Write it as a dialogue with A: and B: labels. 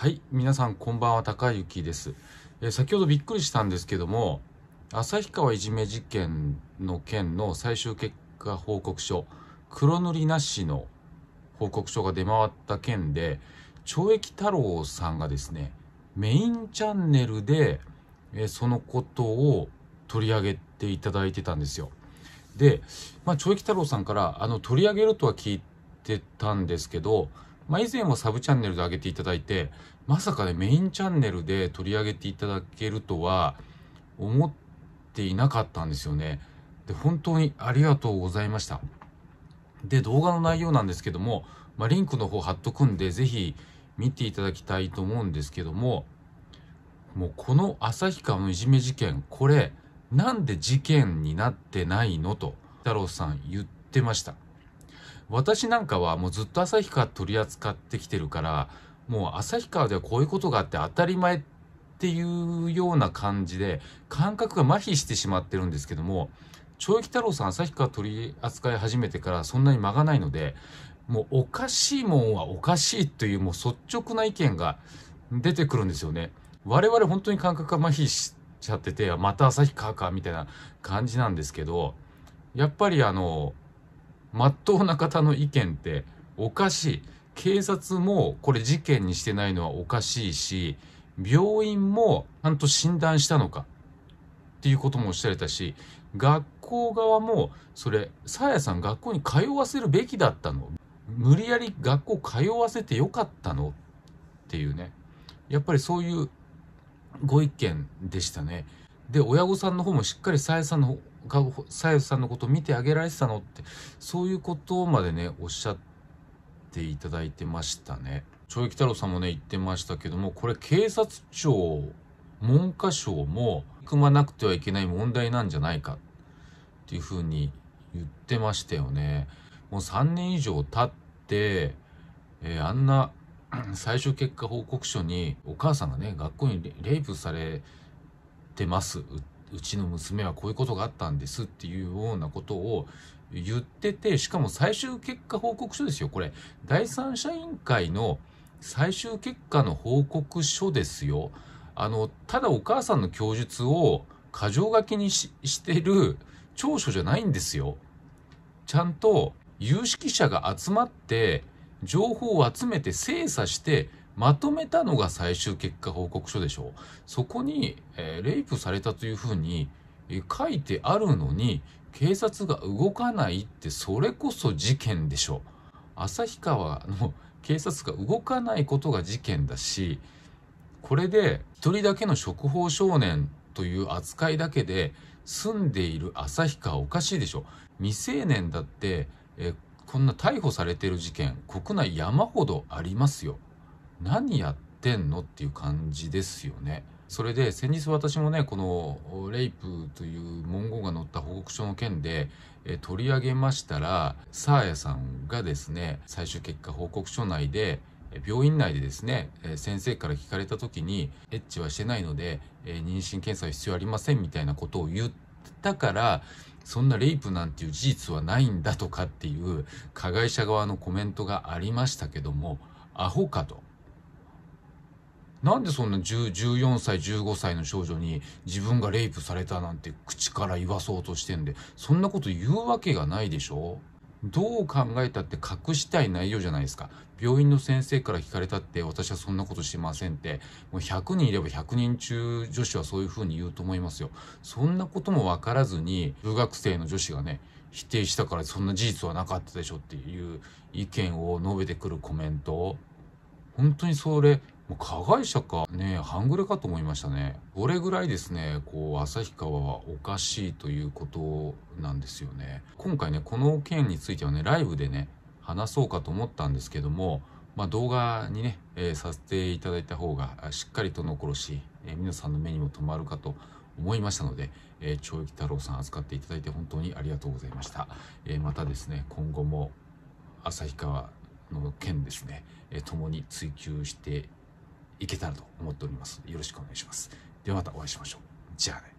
A: はい皆さんこんばんは高ゆです、えー、先ほどびっくりしたんですけども旭川いじめ事件の件の最終結果報告書黒塗りなしの報告書が出回った件で懲役太郎さんがですねメインチャンネルで、えー、そのことを取り上げていただいてたんですよで、まあ、懲役太郎さんからあの取り上げるとは聞いてたんですけどまあ、以前もサブチャンネルで上げていただいて、まさかね、メインチャンネルで取り上げていただけるとは思っていなかったんですよね。で、本当にありがとうございました。で、動画の内容なんですけども、まあ、リンクの方貼っとくんで、ぜひ見ていただきたいと思うんですけども、もうこの旭川のいじめ事件、これ、なんで事件になってないのと、太郎さん言ってました。私なんかはもうずっと旭川取り扱ってきてるから、もう旭川ではこういうことがあって当たり前っていうような感じで、感覚が麻痺してしまってるんですけども、懲役太郎さん旭川取り扱い始めてからそんなに間がないので、もうおかしいもんはおかしいというもう率直な意見が出てくるんですよね。我々本当に感覚が麻痺しちゃってて、また旭川かみたいな感じなんですけど、やっぱりあの、真っ当な方の意見っておかしい。警察もこれ事件にしてないのはおかしいし、病院もちゃんと診断したのかっていうこともおっしゃれたし、学校側もそれ、さやさん学校に通わせるべきだったの無理やり学校通わせてよかったのっていうね。やっぱりそういうご意見でしたね。で親御さんの方もしっかりさやさんのさやさんのことを見てあげられてたのってそういうことまでねおっしゃっていただいてましたね。懲役太郎さんもね言ってましたけどもこれ警察庁文科省も組まなくてはいけない問題なんじゃないかっていうふうに言ってましたよね。もう3年以上経って、えー、あんな最終結果報告書にお母さんがね学校にレイプされってますう。うちの娘はこういうことがあったんですっていうようなことを言ってて、しかも最終結果報告書ですよ。これ、第三者委員会の最終結果の報告書ですよ。あの、ただお母さんの供述を過剰書きにしてる長所じゃないんですよ。ちゃんと有識者が集まって、情報を集めて精査してまとめたのが最終結果報告書でしょう。そこに、えー、レイプされたというふうに、え書いてあるのに、警察が動かないってそれこそ事件でしょう。旭川の警察が動かないことが事件だし、これで一人だけの触法少年という扱いだけで住んでいる旭川おかしいでしょ。未成年だって、えこんな逮捕されてる事件、国内山ほどありますよ。何やってんのっていう感じですよね。それで先日私もねこのレイプという文言が載った報告書の件で取り上げましたらサーヤさんがですね最終結果報告書内で病院内でですね先生から聞かれた時にエッチはしてないので妊娠検査は必要ありませんみたいなことを言ったからそんなレイプなんていう事実はないんだとかっていう加害者側のコメントがありましたけどもアホかと。なんでそんな14歳15歳の少女に自分がレイプされたなんて口から言わそうとしてんでそんなこと言うわけがないでしょどう考えたって隠したい内容じゃないですか病院の先生から聞かれたって私はそんなことしませんってもう100人いれば100人中女子はそういうふうに言うと思いますよそんなことも分からずに中学生の女子がね否定したからそんな事実はなかったでしょっていう意見を述べてくるコメント本当にそれもう加害者か、ね半グレかと思いましたね。それぐらいですね、こう、旭川はおかしいということなんですよね。今回ね、この件についてはね、ライブでね、話そうかと思ったんですけども、まあ、動画にね、えー、させていただいた方がしっかりと残るし、えー、皆さんの目にも留まるかと思いましたので、えー、長太郎さん扱っていただいて本当にありがとうございました。えー、またですね、今後も旭川の件ですね、えー、共に追求していけたらと思っております。よろしくお願いします。ではまたお会いしましょう。じゃあね。